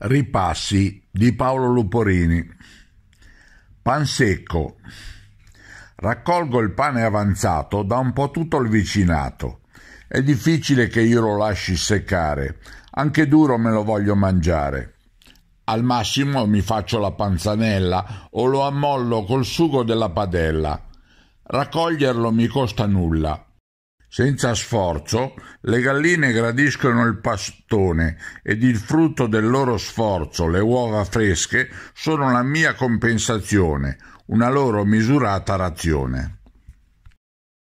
Ripassi di Paolo Luporini. Pansecco. Raccolgo il pane avanzato da un po' tutto il vicinato. È difficile che io lo lasci seccare, anche duro me lo voglio mangiare. Al massimo mi faccio la panzanella o lo ammollo col sugo della padella. Raccoglierlo mi costa nulla. Senza sforzo, le galline gradiscono il pastone ed il frutto del loro sforzo, le uova fresche, sono la mia compensazione, una loro misurata razione.